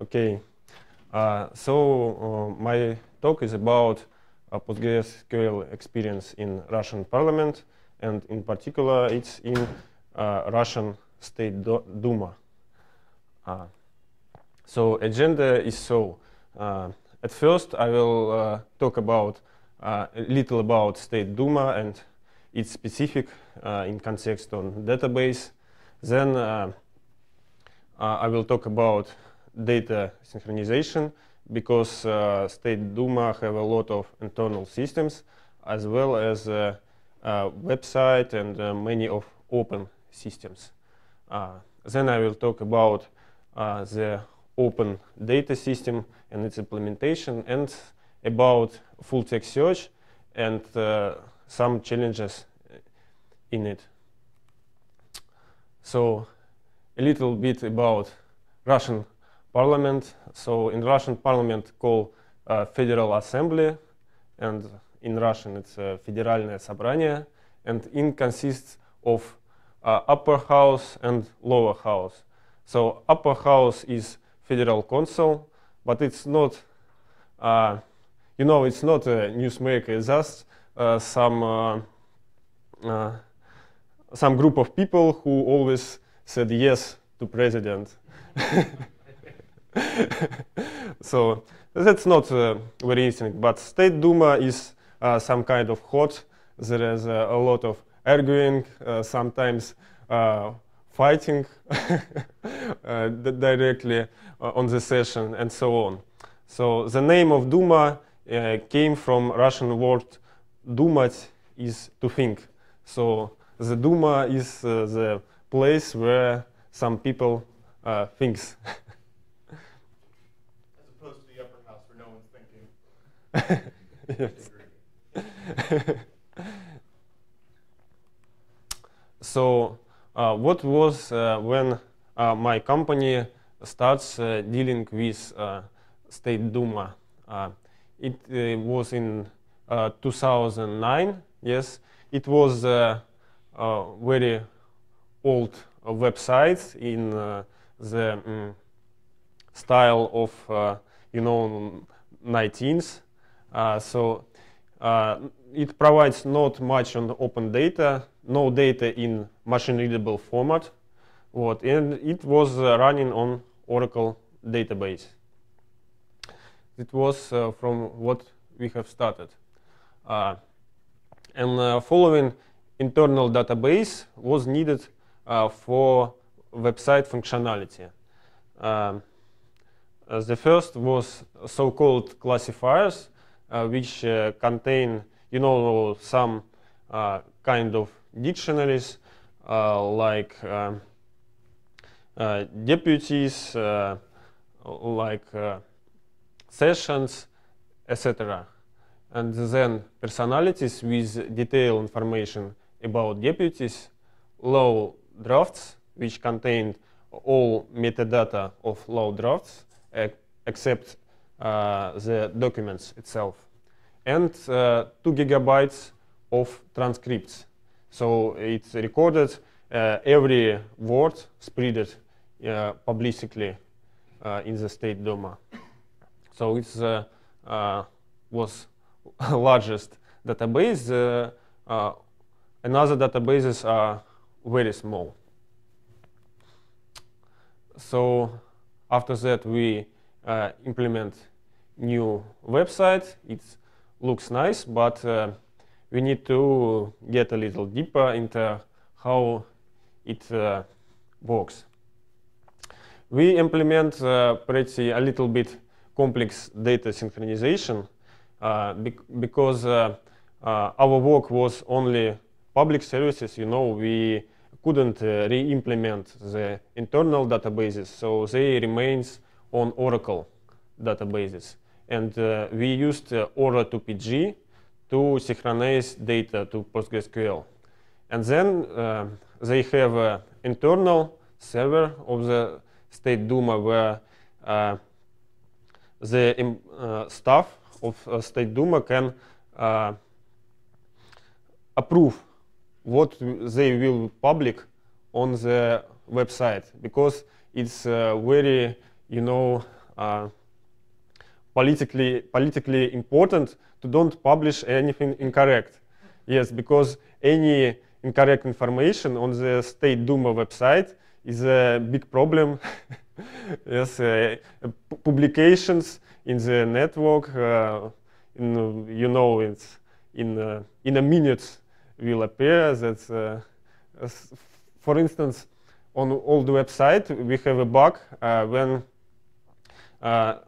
Okay, uh, so uh, my talk is about uh, PostgreSQL experience in Russian parliament, and in particular, it's in uh, Russian State Do Duma. Uh, so agenda is so. Uh, at first, I will talk about a little about State Duma and its specific in context on database. Then I will talk about data synchronization because uh, State Duma have a lot of internal systems as well as a, uh, a uh, website and uh, many of open systems. Uh, then I will talk about uh, the open data system and its implementation and about full text search and some challenges in it. So a little bit about Russian parliament. So in Russian parliament called uh, Federal Assembly, and in Russian it's uh, Федеральное собрание, and it consists of uh, upper house and lower house. So upper house is Federal Council, but it's not, uh, you know, it's not a newsmaker, it's just uh, some, uh, uh, some group of people who always said yes to president. so that's not uh, very interesting. But State Duma is uh, some kind of hot. There is uh, a lot of arguing, sometimes fighting directly on the session and so on. So the name of Duma uh, came from Russian word думать is to think. So the Duma is uh, the place where some people uh, thinks. so uh, what was uh, when uh, my company starts uh, dealing with uh, State Duma? Uh, it was in 2009, yes. It was very old websites in the um, style of, you know, 19th uh, so uh, it provides not much on open data, no data in machine-readable format. What, and it was uh, running on Oracle database. It was from what we have started. and following internal database was needed uh, for website functionality. Um, the first was so-called classifiers. Uh, which uh, contain, you know, some uh, kind of dictionaries like um, deputies, like sessions, etc. And then personalities with detailed information about deputies, law drafts, which contained all metadata of law drafts, except uh, the documents itself, and uh, 2 gigabytes of transcripts. So it's recorded uh, every word spread publicly in the State Duma. So it was largest database and other databases are very small. So after that, we uh, implement new website. It looks nice, but uh, we need to get a little deeper into how it uh, works. We implement uh, pretty a little bit complex data synchronization uh, because uh, our work was only public services. You know, we couldn't re-implement the internal databases, so they remains on Oracle databases. And uh, we used uh, Aura 2PG to synchronize data to PostgreSQL. And then uh, they have an internal server of the State Duma where uh, the um, uh, staff of uh, State Duma can uh, approve what they will public on the website because it's very you know, uh, politically, politically important to don't publish anything incorrect. Yes, because any incorrect information on the State Duma website is a big problem. yes, uh, publications in the network, uh, in, you know, it's in uh, in a minute will appear. That's uh, for instance, on old website we have a bug uh, when uh,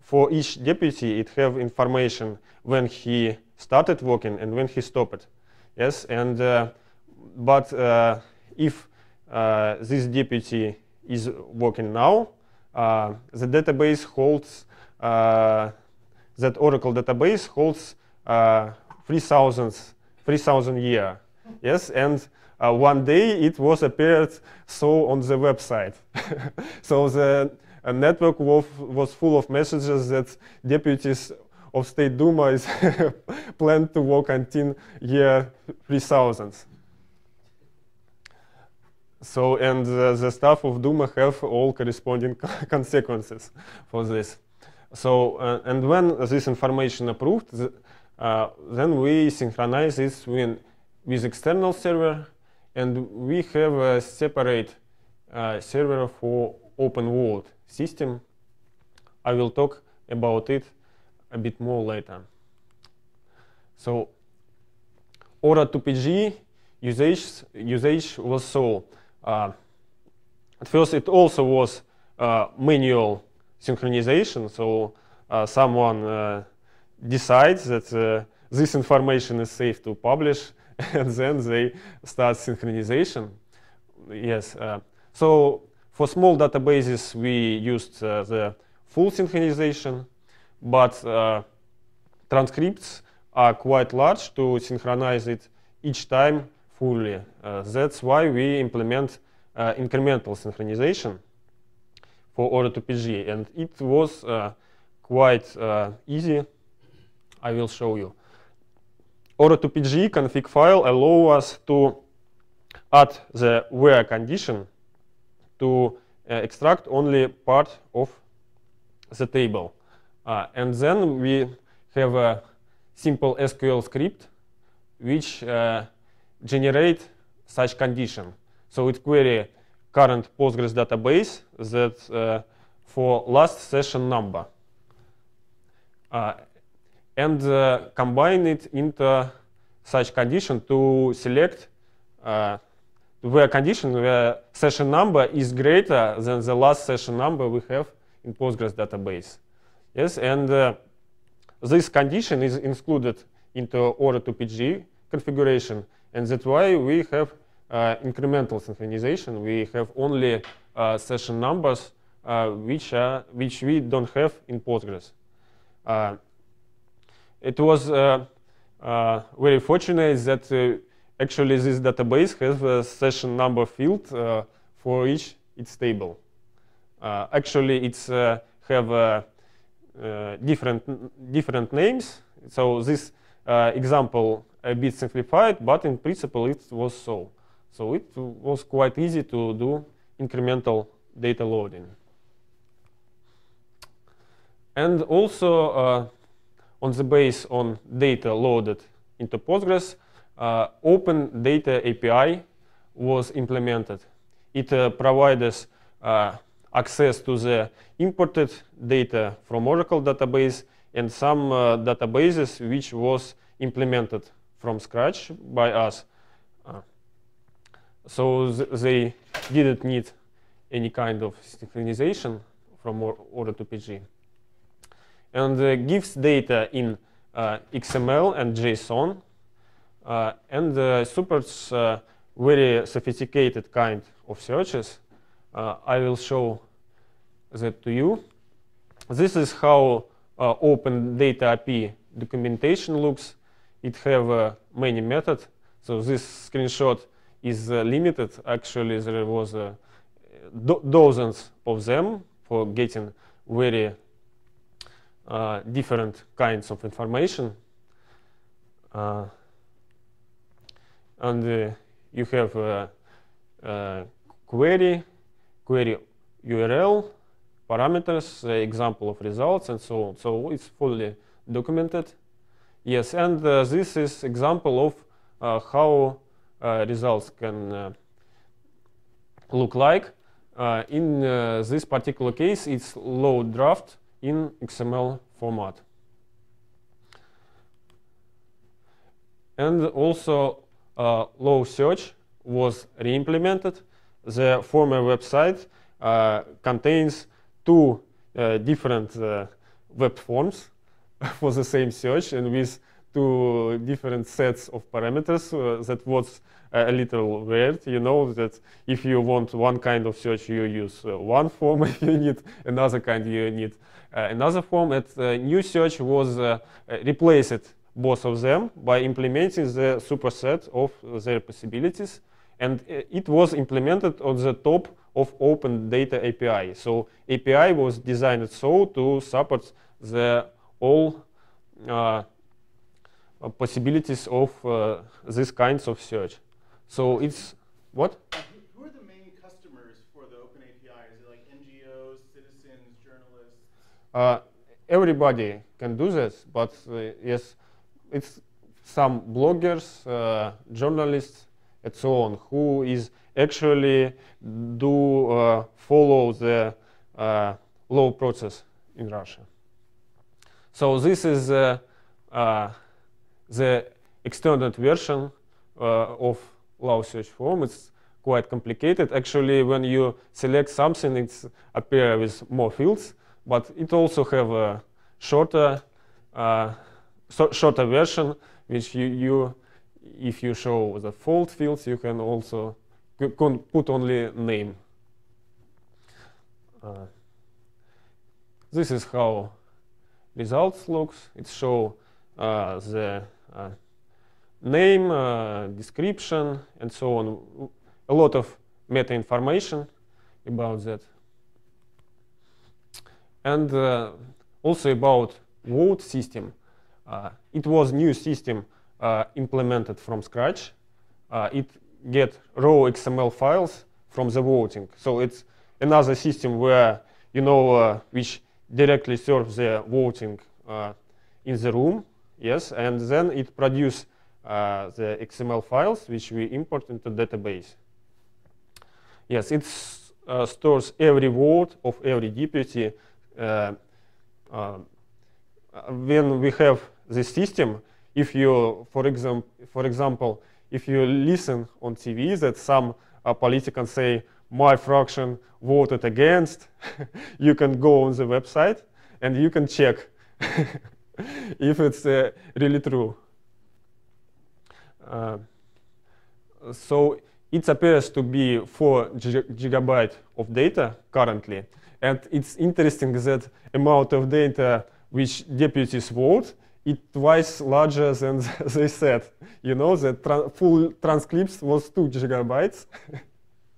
for each deputy, it have information when he started working and when he stopped. Yes, and uh, but uh, if uh, this deputy is working now, uh, the database holds uh, that Oracle database holds uh, 3,000 year. Yes, and one day it was appeared so on the website. so the and network was full of messages that deputies of State Duma is planned to walk until year 3000. So, and uh, the staff of Duma have all corresponding consequences for this. So, uh, and when this information approved, th uh, then we synchronize this with, with external server, and we have a separate uh, server for open world system. I will talk about it a bit more later. So Aura 2PG usage, usage was so. Uh, at first it also was uh, manual synchronization, so uh, someone uh, decides that uh, this information is safe to publish and then they start synchronization. Yes, uh, so for small databases, we used uh, the full synchronization, but uh, transcripts are quite large to synchronize it each time fully. Uh, that's why we implement uh, incremental synchronization for Aura2PG, and it was uh, quite uh, easy. I will show you. Aura2PG config file allow us to add the where condition to uh, extract only part of the table. Uh, and then we have a simple SQL script which uh, generate such condition. So it query current Postgres database that uh, for last session number uh, and uh, combine it into such condition to select where condition where session number is greater than the last session number we have in Postgres database. Yes, and uh, this condition is included into order 2 PG configuration, and that's why we have uh, incremental synchronization. We have only uh, session numbers uh, which are which we don't have in Postgres. Uh, it was uh, very fortunate that Actually, this database has a session number field uh, for each its table. Uh, actually, it's uh, have uh, uh, different different names. So this example a bit simplified, but in principle it was so. So it was quite easy to do incremental data loading. And also on the base on data loaded into Postgres, uh, open data API was implemented. It uh, provides uh, access to the imported data from Oracle database and some uh, databases which was implemented from scratch by us. Uh, so th they didn't need any kind of synchronization from Oracle to PG. And uh, gives data in XML and JSON uh, and uh, supports very sophisticated kind of searches. Uh, I will show that to you. This is how uh, open data API documentation looks. It have many methods. So this screenshot is limited. Actually, there was do dozens of them for getting very uh, different kinds of information. Uh, and uh, you have a, a query, query URL, parameters, uh, example of results, and so on. So it's fully documented. Yes, and uh, this is example of uh, how uh, results can uh, look like. in this particular case, it's low draft in XML format. And also uh, low search was re-implemented. The former website uh, contains two uh, different uh, web forms for the same search and with two different sets of parameters uh, that was uh, a little weird, you know, that if you want one kind of search, you use one form, if you need another kind, you need another form. And new search was replaced both of them by implementing the superset of their possibilities. And uh, it was implemented on the top of Open Data API. So API was designed so to support the all uh, possibilities of uh, these kinds of search. So it's what? Uh, who are the main customers for the Open API? Is it like NGOs, citizens, journalists? Uh, everybody can do this, but uh, yes it's some bloggers, uh, journalists, and so on, who is actually do uh, follow the uh, law process in Russia. So this is uh, uh, the extended version uh, of law search form. It's quite complicated. Actually, when you select something, it appears with more fields, but it also have a shorter so shorter version, which you, you, if you show the fault fields, you can also can put only name. Uh, this is how results looks. It show uh, the uh, name, uh, description, and so on. A lot of meta information about that. And uh, also about vote system. Uh, it was new system uh, implemented from scratch. Uh, it get raw XML files from the voting. So it's another system where, you know, which directly serves the voting in the room, yes, and then it produce uh, the XML files which we import into database. Yes, it uh, stores every word of every deputy. Uh, um, when we have the system. If you, for, exam for example, if you listen on TV that some uh, politicians say, my fraction voted against, you can go on the website and you can check if it's uh, really true. Uh, so it appears to be 4 gigabyte of data currently. And it's interesting that amount of data which deputies vote it twice larger than they said. You know, the tra full transcripts was 2 gigabytes.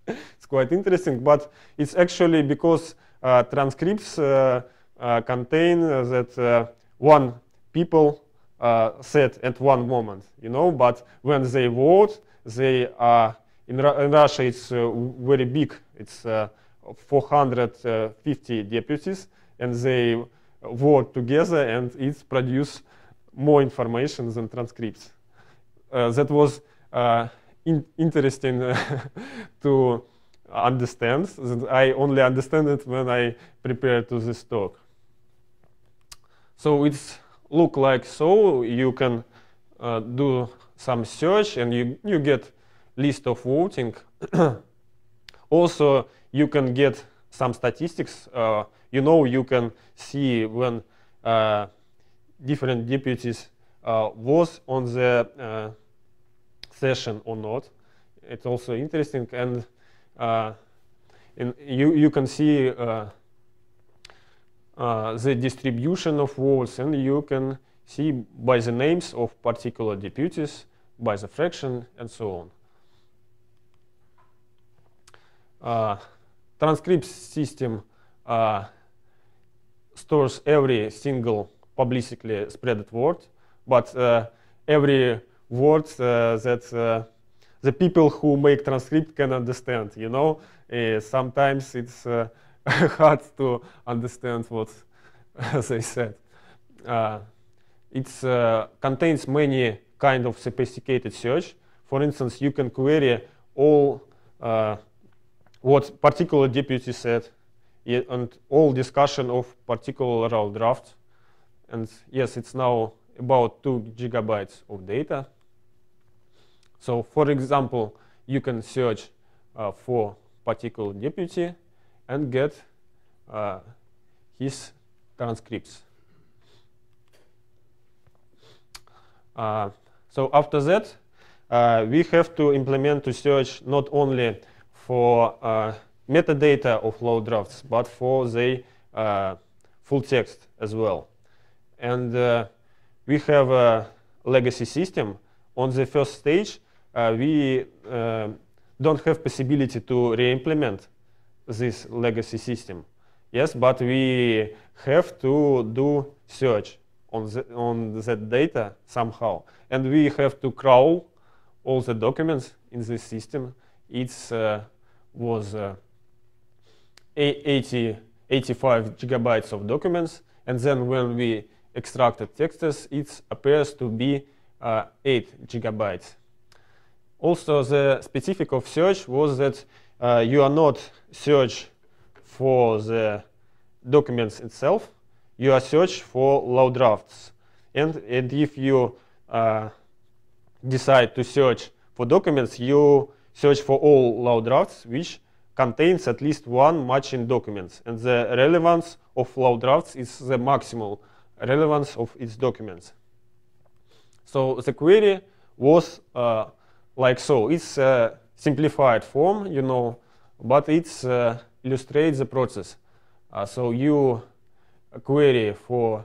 it's quite interesting, but it's actually because uh, transcripts uh, uh, contain uh, that uh, one people uh, said at one moment, you know, but when they vote, they are, in, Ru in Russia it's very big, it's 450 deputies, and they vote together and it produce more information than transcripts. Uh, that was uh, in interesting to understand. That I only understand it when I prepare to this talk. So it's look like so. You can uh, do some search and you, you get list of voting. also, you can get some statistics. Uh, you know, you can see when uh, different deputies uh, was on the uh, session or not. It's also interesting, and, uh, you you can see the distribution of votes, and you can see by the names of particular deputies, by the fraction, and so on. Uh, transcript system uh, stores every single publicly spreaded word, but uh, every word uh, that uh, the people who make transcript can understand, you know? sometimes it's hard to understand what they said. it contains many kind of sophisticated search. For instance, you can query all uh, what particular deputy said and all discussion of particular draft and yes, it's now about 2 gigabytes of data. So for example, you can search uh, for particular deputy and get uh, his transcripts. Uh, so after that, uh, we have to implement to search not only for uh, metadata of law drafts, but for the uh, full text as well. And uh, we have a legacy system. On the first stage, uh, we uh, don't have possibility to re-implement this legacy system. Yes, but we have to do search on, the, on that data somehow. And we have to crawl all the documents in this system. It uh, was uh, 80, 85 gigabytes of documents. And then when we extracted texts, it appears to be uh, 8 gigabytes. Also, the specific of search was that uh, you are not search for the documents itself, you are search for low drafts. And, and if you uh, decide to search for documents, you search for all low drafts, which contains at least one matching documents. And the relevance of low drafts is the maximal relevance of its documents. So the query was uh, like so. It's a simplified form, you know, but it uh, illustrates the process. Uh, so you query for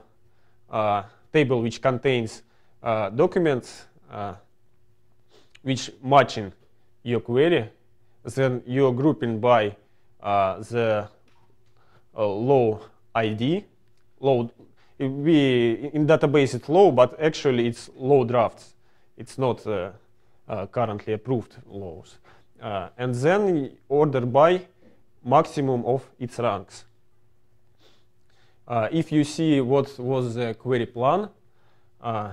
a uh, table which contains uh, documents uh, which matching your query, then you are grouping by the low ID, low, in database it's low, but actually it's low drafts. It's not uh, uh, currently approved laws. Uh, and then order by maximum of its ranks. Uh, if you see what was the query plan, uh,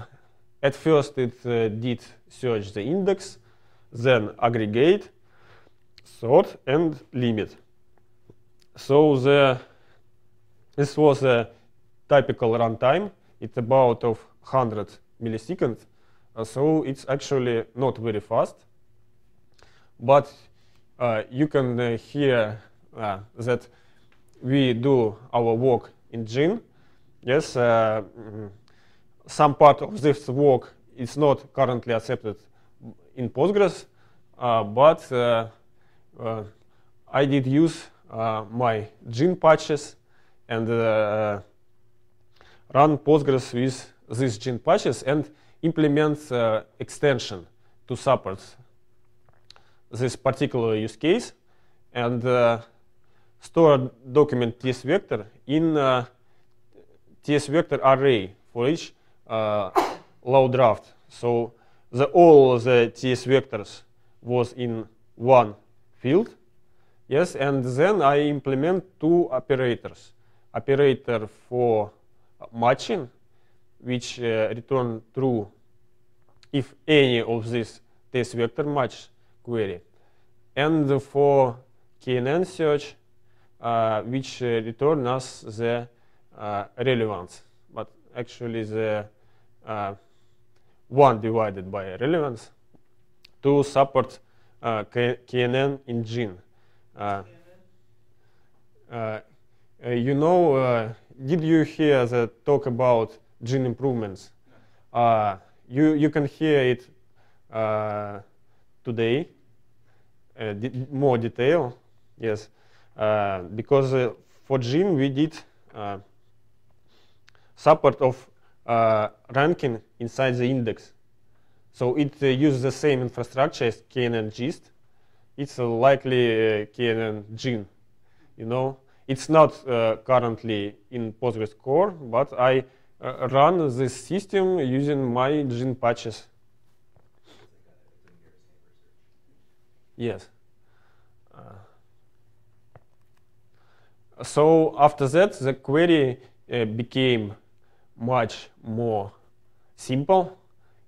at first it uh, did search the index, then aggregate, sort, and limit. So the this was a typical runtime, it's about of 100 milliseconds. Uh, so it's actually not very fast. But uh, you can uh, hear uh, that we do our work in gin. Yes, uh, mm, some part of this work is not currently accepted in Postgres, uh, but I did use my gin patches and run Postgres with these gene patches and implement uh, extension to support this particular use case and uh, store document TS vector in uh, TS vector array for each uh, low draft. So the, all the TS vectors was in one field. Yes, and then I implement two operators. Operator for matching, which uh, return true if any of these test vector match query. And for KNN search, uh, which uh, return us the relevance, but actually the 1 divided by relevance to support uh, KNN engine. Uh, uh, you know did you hear the talk about gene improvements? Uh, you, you can hear it uh, today, uh, more detail, yes. Uh, because uh, for gene we did uh, support of ranking inside the index. So it uses the same infrastructure as KNN GIST. It's a likely KNN gene, you know. It's not uh, currently in Postgres core, but I uh, run this system using my gene patches. Yes. Uh, so after that, the query uh, became much more simple.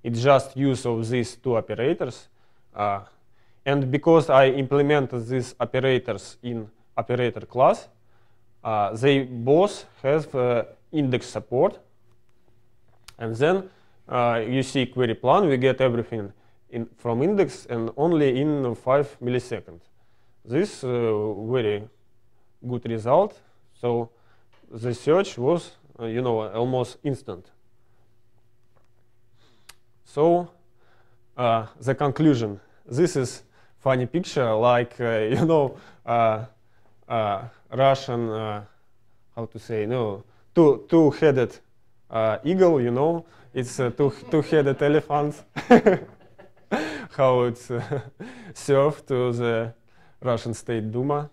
It's just use of these two operators. Uh, and because I implemented these operators in operator class, uh, they both have uh, index support. And then uh, you see query plan, we get everything in, from index and only in 5 milliseconds. This uh, very good result. So the search was, uh, you know, almost instant. So uh, the conclusion, this is funny picture like, you know, Russian, uh, how to say, no, two, two-headed uh, eagle, you know, it's a uh, two, two-headed elephant, how it's uh, served to the Russian State Duma.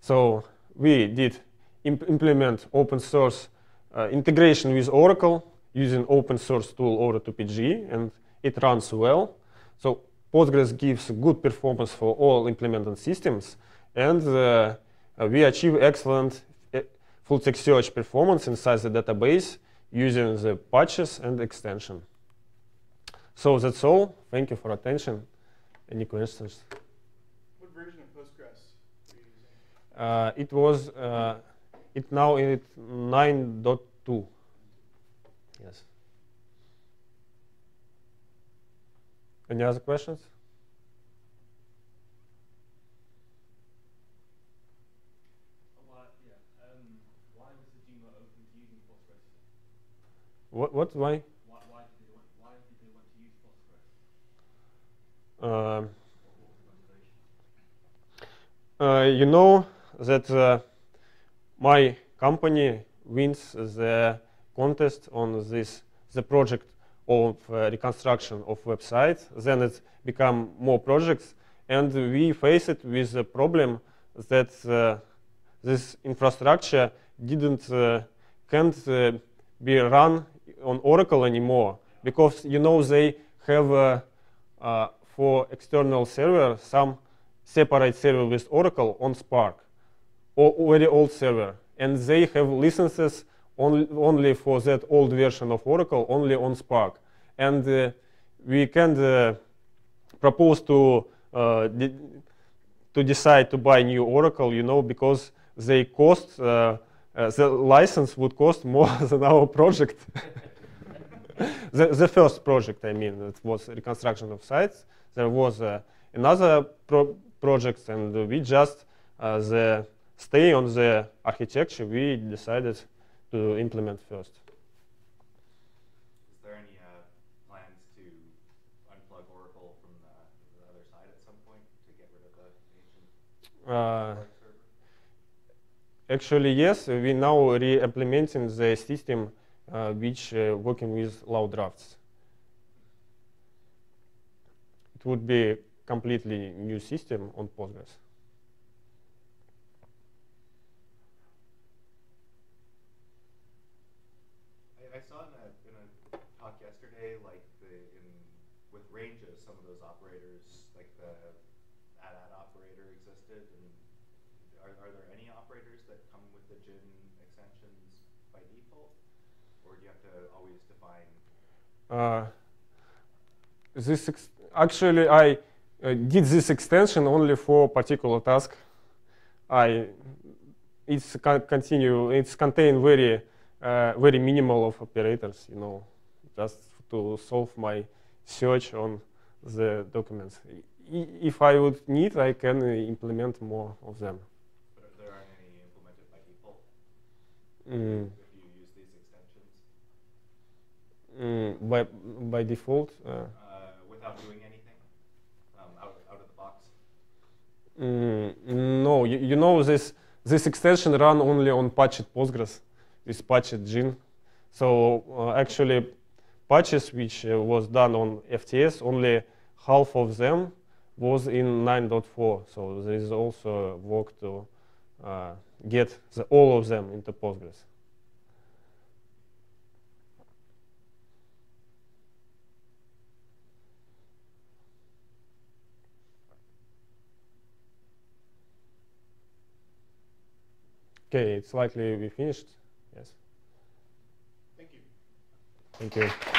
So we did imp implement open source uh, integration with Oracle using open source tool Oracle 2 pg and it runs well. So Postgres gives good performance for all implemented systems, and the uh, we achieve excellent uh, full text search performance inside the database using the patches and extension. So that's all. Thank you for attention. Any questions? What version of Postgres uh, it was, uh, it now in 9.2. Yes. Any other questions? What? What? Why? Why, why, did, they want, why did they want to use Postgres? Um, uh, you know that uh, my company wins the contest on this the project of uh, reconstruction of websites. Then it become more projects, and we face it with the problem that uh, this infrastructure didn't uh, can't uh, be run on Oracle anymore because you know they have uh, uh, for external server some separate server with Oracle on Spark or very old server and they have licenses on, only for that old version of Oracle only on Spark and uh, we can uh, propose to uh, de to decide to buy new Oracle you know because they cost uh, uh, the license would cost more than our project. the, the, first project, I mean, it was reconstruction of sites. There was uh, another pro project, and we just uh, the stay on the architecture we decided to implement first. Is there any uh, plans to unplug Oracle from the, the, other side at some point to get rid of the ancient? Actually, yes, we now re-implementing the system uh, which uh, working with low drafts. It would be completely new system on Postgres. I, saw in a, talk yesterday, like with ranges, some of those operators, like the add-add operator existed, and are, are there any operators that come with the gin extensions by default? Or do you have to always define? Uh, this actually, I uh, did this extension only for particular task. I it's con continue. It's contain very uh, very minimal of operators. You know, just to solve my search on the documents. I if I would need, I can implement more of them. Mm. If you use these extensions. Mm, by by default. Uh. Uh, without doing anything, um, out, out of the box. Mm, no, you, you know this this extension run only on patched Postgres, this patched gene. So uh, actually, patches which uh, was done on FTS only half of them was in 9.4. So there is also work to uh, get the, all of them into Postgres. Okay, it's likely we finished. Yes. Thank you. Thank you.